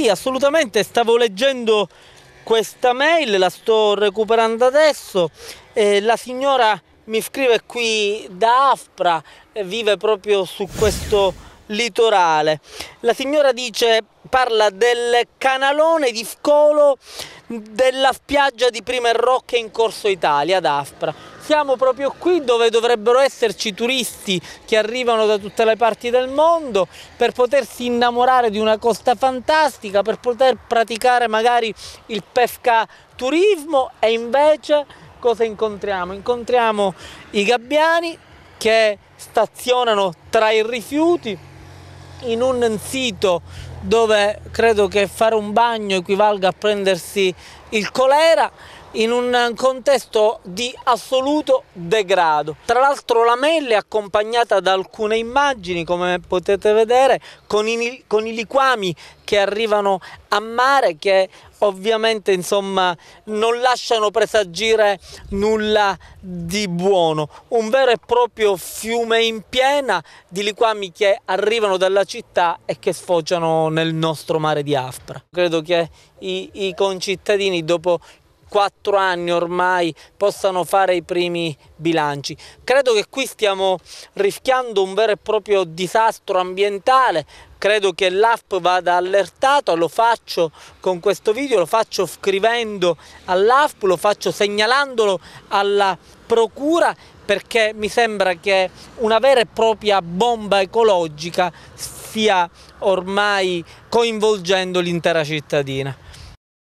Sì, assolutamente, stavo leggendo questa mail, la sto recuperando adesso, eh, la signora mi scrive qui da Afra, eh, vive proprio su questo litorale. La signora dice, parla del canalone di Scolo della spiaggia di Prima Rocche in Corso Italia ad Aspra. Siamo proprio qui dove dovrebbero esserci turisti che arrivano da tutte le parti del mondo per potersi innamorare di una costa fantastica, per poter praticare magari il pesca turismo e invece cosa incontriamo? Incontriamo i gabbiani che stazionano tra i rifiuti in un sito dove credo che fare un bagno equivalga a prendersi il colera in un contesto di assoluto degrado. Tra l'altro la Melle è accompagnata da alcune immagini, come potete vedere, con i, con i liquami che arrivano a mare, che ovviamente insomma non lasciano presagire nulla di buono un vero e proprio fiume in piena di liquami che arrivano dalla città e che sfociano nel nostro mare di Afra credo che i, i concittadini dopo quattro anni ormai possano fare i primi bilanci. Credo che qui stiamo rischiando un vero e proprio disastro ambientale, credo che l'AFP vada allertato, lo faccio con questo video, lo faccio scrivendo all'AFP, lo faccio segnalandolo alla procura perché mi sembra che una vera e propria bomba ecologica stia ormai coinvolgendo l'intera cittadina.